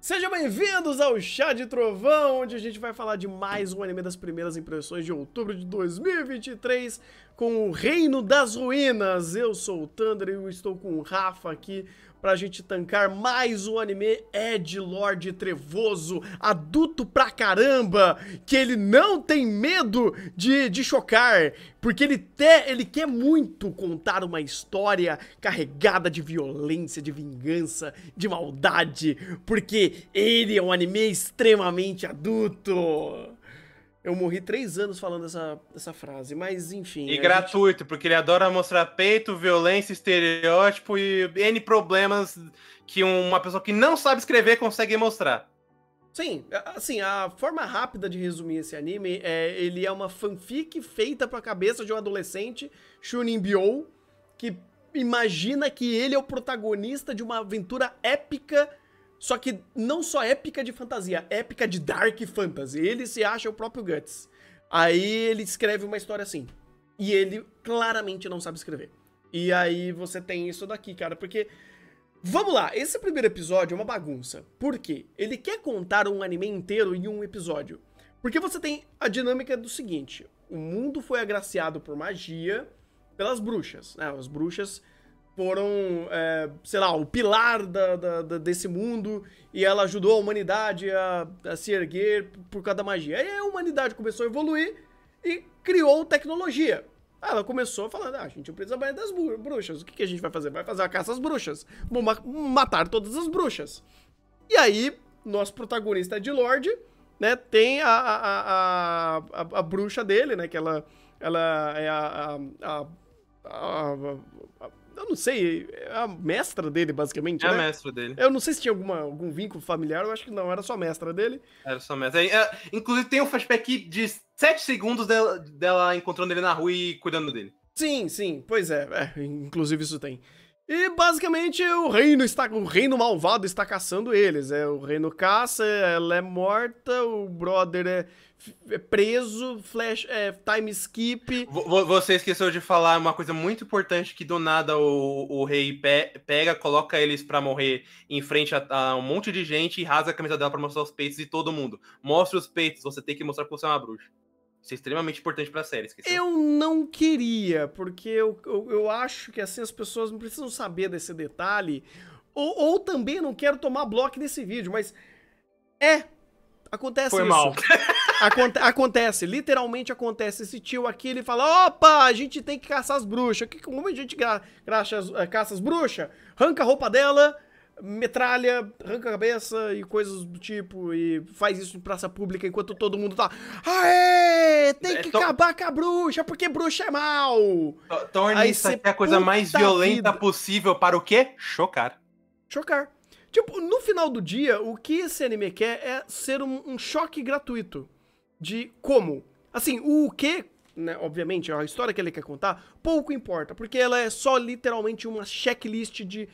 Sejam bem-vindos ao Chá de Trovão, onde a gente vai falar de mais um anime das primeiras impressões de outubro de 2023 com o Reino das Ruínas. Eu sou o Thunder e estou com o Rafa aqui pra gente tancar mais um anime é Ed Lord Trevoso, adulto pra caramba, que ele não tem medo de, de chocar, porque ele, te, ele quer muito contar uma história carregada de violência, de vingança, de maldade, porque ele é um anime extremamente adulto. Eu morri três anos falando essa, essa frase, mas enfim. E gratuito, gente... porque ele adora mostrar peito, violência, estereótipo e N problemas que uma pessoa que não sabe escrever consegue mostrar. Sim, assim, a forma rápida de resumir esse anime é ele é uma fanfic feita pra cabeça de um adolescente, Shunin Biou, que imagina que ele é o protagonista de uma aventura épica só que não só épica de fantasia, épica de dark fantasy. Ele se acha o próprio Guts. Aí ele escreve uma história assim. E ele claramente não sabe escrever. E aí você tem isso daqui, cara, porque. Vamos lá, esse primeiro episódio é uma bagunça. Por quê? Ele quer contar um anime inteiro em um episódio. Porque você tem a dinâmica do seguinte: o mundo foi agraciado por magia pelas bruxas. Né? As bruxas foram, é, sei lá, o pilar da, da, da, desse mundo e ela ajudou a humanidade a, a, se erguer por causa da magia. Aí a humanidade começou a evoluir e criou tecnologia. ela começou falando, ah, a gente precisa banhar das bruxas. O que, que, a gente vai fazer? Vai fazer a caça às bruxas. Vamos matar todas as bruxas. E aí, nosso protagonista de Lorde, né, tem a, a, a, a, bruxa dele, né, que ela, ela é a eu não sei, é a mestra dele, basicamente. É né? a mestra dele. Eu não sei se tinha alguma, algum vínculo familiar, eu acho que não, era só a mestra dele. Era só a mestra. É, é inclusive tem um flashback de 7 segundos dela, dela encontrando ele na rua e cuidando dele. Sim, sim, pois é, é inclusive isso tem. E basicamente o reino está, o reino malvado está caçando eles. É, o reino caça, ela é morta, o brother é, é preso, flash, é, time skip. Você esqueceu de falar uma coisa muito importante que do nada o, o rei pe pega, coloca eles para morrer em frente a, a, um monte de gente e rasga a camisa dela para mostrar os peitos de todo mundo. Mostra os peitos, você tem que mostrar que você é uma bruxa. Isso é extremamente importante pra série, esqueceu? Eu não queria, porque eu, eu, eu acho que assim as pessoas não precisam saber desse detalhe. Ou, ou também não quero tomar bloco nesse vídeo, mas. É! Acontece Foi isso. mal. Aconte acontece, literalmente acontece. Esse tio aqui, ele fala: opa, a gente tem que caçar as bruxas. Que, como a gente eh, caça as bruxas? Arranca a roupa dela, metralha, arranca a cabeça e coisas do tipo, e faz isso em praça pública enquanto todo mundo tá. Aê! Tem é, que é, to... acabar com a bruxa, porque bruxa é mal! torna isso aqui a coisa mais violenta vida. possível para o quê? Chocar. Chocar. Tipo, no final do dia, o que esse anime quer é ser um, um choque gratuito. De como? Assim, o que, né, obviamente, a história que ele quer contar, pouco importa, porque ela é só literalmente uma checklist de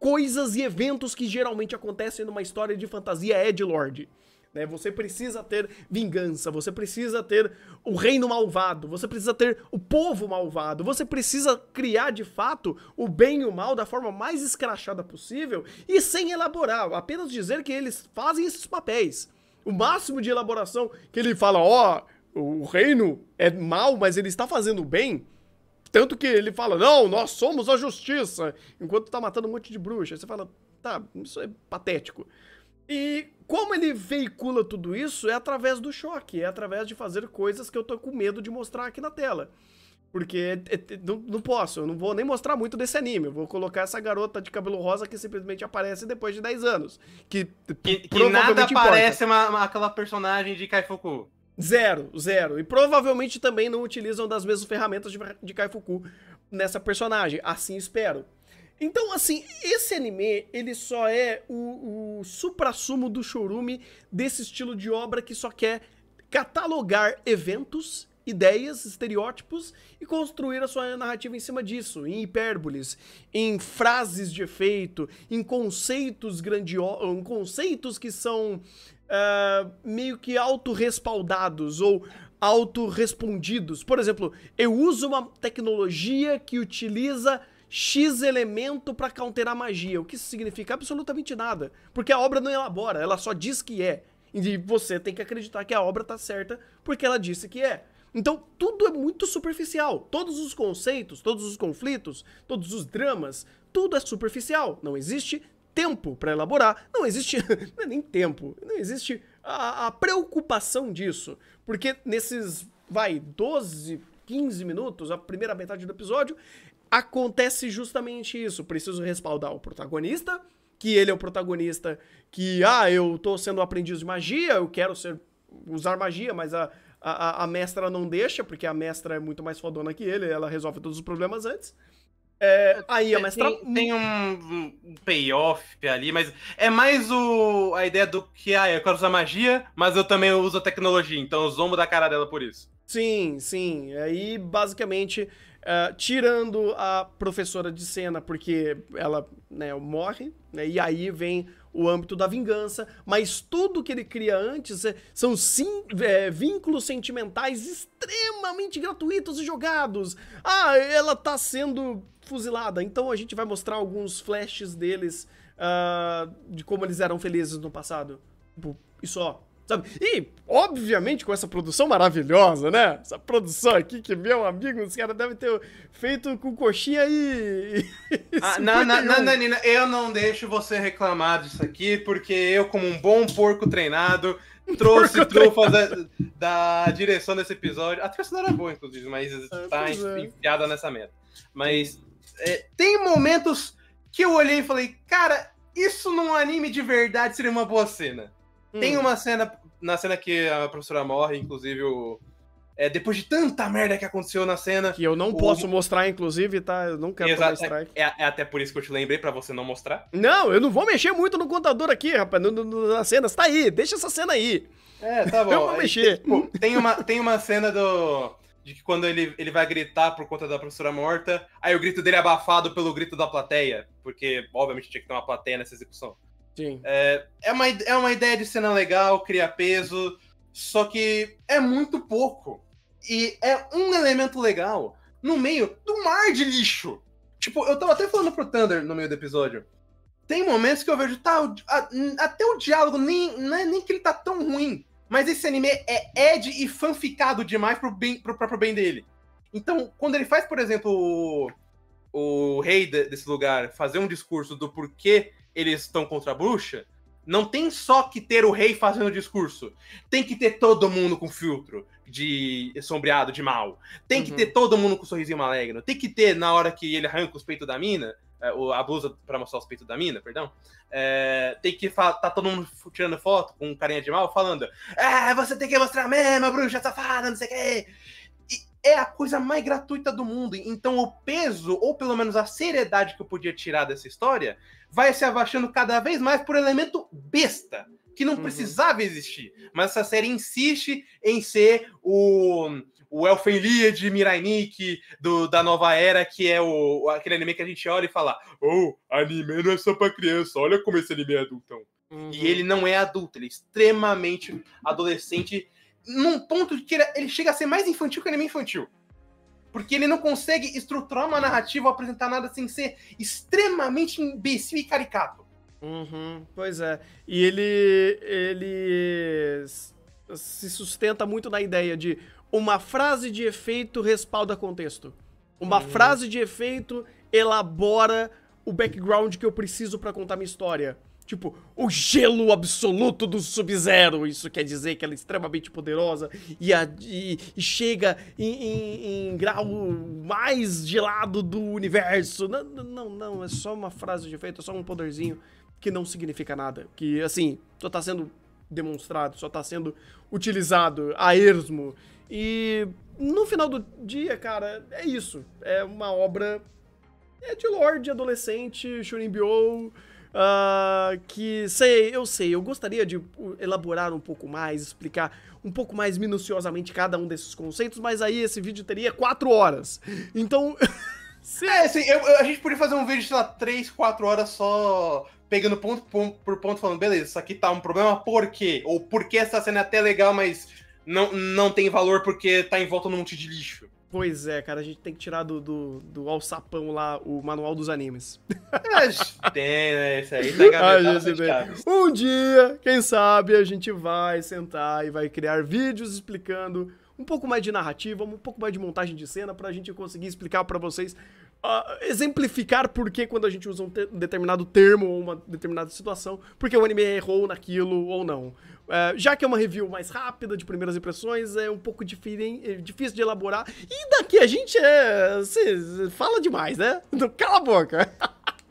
coisas e eventos que geralmente acontecem numa história de fantasia Edgelord. Né? Você precisa ter vingança, você precisa ter o reino malvado, você precisa ter o povo malvado, você precisa criar de fato o bem e o mal da forma mais escrachada possível e sem elaborar, apenas dizer que eles fazem esses papéis. O máximo de elaboração que ele fala, ó, oh, o reino é mal, mas ele está fazendo bem tanto que ele fala, não, nós somos a justiça, enquanto tá matando um monte de bruxa. você fala, tá, isso é patético. E como ele veicula tudo isso é através do choque, é através de fazer coisas que eu tô com medo de mostrar aqui na tela. Porque é, é, é não, não, posso, eu não vou nem mostrar muito desse anime. Eu vou colocar essa garota de cabelo rosa que simplesmente aparece depois de 10 anos. Que, que, que nada importa. parece uma, uma, aquela personagem de Kaifuku. Zero, zero. E provavelmente também não utilizam das mesmas ferramentas de, de Kaifuku nessa personagem. Assim espero. Então, assim, esse anime, ele só é o, o supra-sumo do Shurumi desse estilo de obra que só quer catalogar eventos ideias, estereótipos e construir a sua narrativa em cima disso, em hipérboles, em frases de efeito, em conceitos grandiosos, em conceitos que são uh, meio que autorrespaldados ou autorrespondidos. Por exemplo, eu uso uma tecnologia que utiliza X elemento para counterar magia, o que significa absolutamente nada, porque a obra não elabora, ela só diz que é. E você tem que acreditar que a obra tá certa porque ela disse que é. Então, tudo é muito superficial. Todos os conceitos, todos os conflitos, todos os dramas, tudo é superficial. Não existe tempo para elaborar, não existe não é nem tempo, não existe a, a preocupação disso. Porque nesses, vai, 12, 15 minutos, a primeira metade do episódio, acontece justamente isso. Preciso respaldar o protagonista, que ele é o protagonista, que, ah, eu tô sendo aprendiz de magia, eu quero ser usar magia, mas a, a, a, a, mestra não deixa, porque a mestra é muito mais fodona que ele, ela resolve todos os problemas antes. É, aí a mestra. Tem, tem um, um payoff ali, mas é mais o, a ideia do que, ah, eu quero usar magia, mas eu também uso a tecnologia, então eu zombo da cara dela por isso. Sim, sim. Aí, basicamente, ah, tirando a professora de cena, porque ela né, morre, né, e aí vem o âmbito da vingança, mas tudo que ele cria antes é, são sim, é, vínculos sentimentais extremamente gratuitos e jogados. Ah, ela tá sendo fuzilada, então a gente vai mostrar alguns flashes deles uh, de como eles eram felizes no passado. Tipo, e só sabe? E, obviamente, com essa produção maravilhosa, né? Essa produção aqui que, meu amigo, os caras devem ter feito com coxinha e. ah, não, Nanina, eu não deixo você reclamar disso aqui, porque eu, como um bom porco treinado, trouxe trufas da, da, direção desse episódio. A trilha era é boa, inclusive, mas é, tá é. enfiada nessa meta. Mas é, tem momentos que eu olhei e falei, cara, isso num anime de verdade seria uma boa cena. Hum. Tem uma cena na cena que a professora morre, inclusive o. É, depois de tanta merda que aconteceu na cena. Que eu não o... posso mostrar, inclusive, tá? Eu não quero Exato, mostrar. É, é, até por isso que eu te lembrei, para você não mostrar. Não, eu não vou mexer muito no contador aqui, rapaz, no, no, nas cenas. Tá aí, deixa essa cena aí. É, tá bom. Eu vou mexer. Tipo, tem, uma, tem uma cena do. De que quando ele, ele vai gritar por conta da professora morta, aí o grito dele é abafado pelo grito da plateia. Porque, obviamente, tinha que ter uma plateia nessa execução. Sim. É, é, uma, é uma ideia de cena legal, cria peso, só que é muito pouco. E é um elemento legal no meio do mar de lixo. Tipo, eu tava até falando pro Thunder no meio do episódio. Tem momentos que eu vejo, tá, até o diálogo, nem, é nem que ele tá tão ruim. Mas esse anime é Ed e fanficado demais pro, bem, pro próprio bem dele. Então, quando ele faz, por exemplo, o, o rei de, desse lugar fazer um discurso do porquê eles estão contra a bruxa, não tem só que ter o rei fazendo discurso. Tem que ter todo mundo com filtro de sombreado, de mal. Tem uhum. que ter todo mundo com sorrisinho maligno. Tem que ter, na hora que ele arranca os peitos da mina, é, a blusa para mostrar os peitos da mina, perdão. É, tem que tá todo mundo tirando foto com carinha de mal, falando: É, você tem que mostrar mesmo, bruxa safada, não sei o quê é a coisa mais gratuita do mundo. Então o peso, ou pelo menos a seriedade que eu podia tirar dessa história, vai se abaixando cada vez mais por elemento besta, que não uhum. precisava existir. Mas essa série insiste em ser o, o Elfen Mirai Mirainik do, da nova era, que é o, aquele anime que a gente olha e fala: Oh, anime não é só pra criança, olha como esse anime é adultão. Uhum. E ele não é adulto, ele é extremamente adolescente num ponto que ele, ele chega a ser mais infantil que o anime infantil. Porque ele não consegue estruturar uma narrativa ou apresentar nada sem ser extremamente imbecil e caricato. Uhum, pois é. E ele, ele se sustenta muito na ideia de uma frase de efeito respalda contexto. Uma uhum. frase de efeito elabora o background que eu preciso para contar minha história. Tipo, o gelo absoluto do Sub-Zero. Isso quer dizer que ela é extremamente poderosa e, a, e, e chega em, em, em, grau mais gelado do universo. Não, não, não. É só uma frase de efeito, é só um poderzinho que não significa nada. Que, assim, só tá sendo demonstrado, só tá sendo utilizado a ermo. E no final do dia, cara, é isso. É uma obra é de Lorde adolescente, Shurimbyo, Uh, que sei, eu sei, eu gostaria de uh, elaborar um pouco mais, explicar um pouco mais minuciosamente cada um desses conceitos, mas aí esse vídeo teria quatro horas. Então. É, assim, eu, a gente podia fazer um vídeo, sei lá, 3, 4 horas só pegando ponto por ponto, falando, beleza, isso aqui tá um problema, por quê? Ou por que essa cena é até legal, mas não, não tem valor porque tá em volta num monte de lixo. Pois é, cara, a gente tem que tirar do, do, do alçapão lá o manual dos animes. É, tem, né? Isso aí tá ah, gavetado Um dia, quem sabe, a gente vai sentar e vai criar vídeos explicando um pouco mais de narrativa, um pouco mais de montagem de cena, pra gente conseguir explicar para vocês, uh, exemplificar por que quando a gente usa um, um determinado termo ou uma determinada situação, porque o anime errou naquilo ou não. Eh, já que é uma review mais rápida, de primeiras impressões, é um pouco difícil de elaborar. E daqui a gente é. fala demais, né? Então, cala a boca!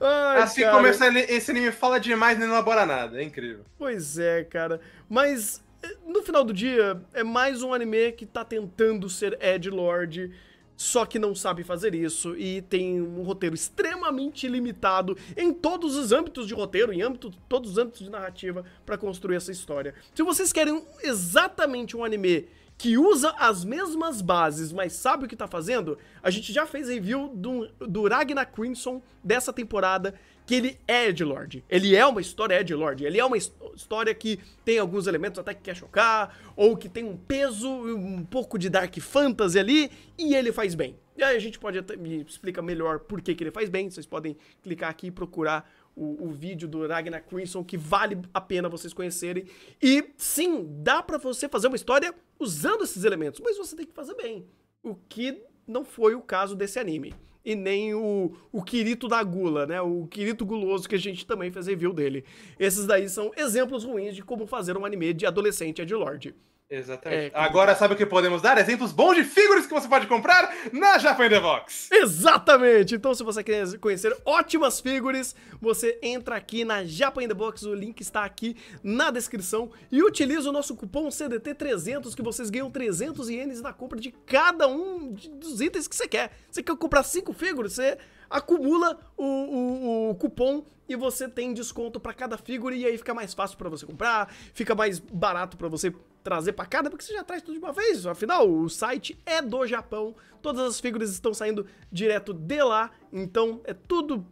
Ai, assim cara. começa esse anime fala demais e não elabora nada, é incrível. Pois é, cara. Mas eh, no final do dia, é mais um anime que tá tentando ser Ed Lord só que não sabe fazer isso e tem um roteiro extremamente limitado em todos os âmbitos de roteiro, em âmbito, todos os âmbitos de narrativa para construir essa história. Se vocês querem exatamente um anime que usa as mesmas bases, mas sabe o que tá fazendo, a gente já fez review do, do Ragnar Crimson dessa temporada, que ele é Edgelord. Ele é uma história Edgelord. Ele é uma história que tem alguns elementos até que quer chocar, ou que tem um peso, um pouco de Dark Fantasy ali, e ele faz bem. E aí a gente pode até me explica melhor por que, que ele faz bem. Vocês podem clicar aqui e procurar o, o, vídeo do Ragnar Crimson, que vale a pena vocês conhecerem. E sim, dá para você fazer uma história usando esses elementos, mas você tem que fazer bem. O que não foi o caso desse anime e nem o, o Quirito da Gula, né? O Quirito Guloso, que a gente também fez review dele. Esses daí são exemplos ruins de como fazer um anime de adolescente lorde. Exatamente. É, Agora sabe o que podemos dar? Exemplos bons de figuras que você pode comprar na Japan The Box. Exatamente! Então, se você quer conhecer ótimas figuras, você entra aqui na Japan The Box, o link está aqui na descrição e utiliza o nosso cupom CDT300 que vocês ganham 300 ienes na compra de cada um dos itens que você quer. Você quer comprar cinco figuras, você acumula o, o, o cupom e você tem desconto para cada figura e aí fica mais fácil para você comprar, fica mais barato para você trazer para cada, porque você já traz tudo de uma vez. Afinal, o site é do Japão, todas as figuras estão saindo direto de lá, então é tudo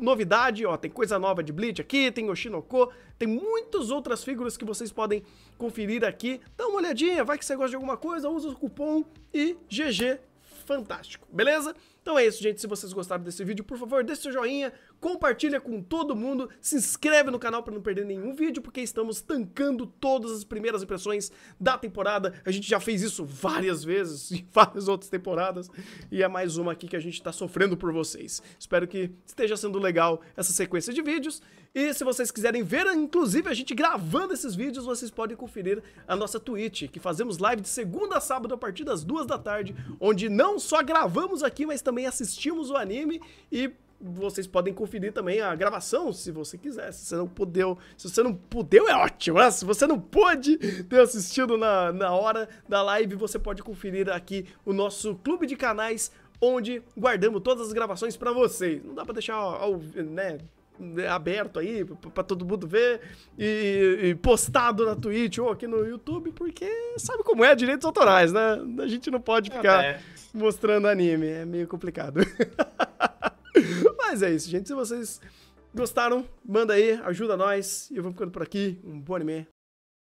novidade, ó, tem coisa nova de Bleach aqui, tem Oshinoko, tem muitas outras figuras que vocês podem conferir aqui. Dá uma olhadinha, vai que você gosta de alguma coisa, usa o cupom e GG fantástico, beleza? Então é isso, gente. Se vocês gostaram desse vídeo, por favor, deixe seu joinha, compartilha com todo mundo, se inscreve no canal para não perder nenhum vídeo, porque estamos tancando todas as primeiras impressões da temporada. A gente já fez isso várias vezes em várias outras temporadas e é mais uma aqui que a gente está sofrendo por vocês. Espero que esteja sendo legal essa sequência de vídeos e se vocês quiserem ver, inclusive, a gente gravando esses vídeos, vocês podem conferir a nossa Twitch, que fazemos live de segunda a sábado a partir das duas da tarde, onde não só gravamos aqui, mas também assistimos o anime e vocês podem conferir também a gravação, se você quiser. Se você não puder se você não puder é ótimo, né? Se você não pôde ter assistido na, na hora da live, você pode conferir aqui o nosso clube de canais onde guardamos todas as gravações para vocês. Não dá para deixar, né, aberto aí para todo mundo ver e, e, postado na Twitch ou aqui no YouTube, porque sabe como é direitos autorais, né? A gente não pode é, ficar é, é. mostrando anime, é meio complicado. Mas é isso, gente. Se vocês gostaram, manda aí, ajuda nós. E eu vou ficando por aqui. Um bom anime.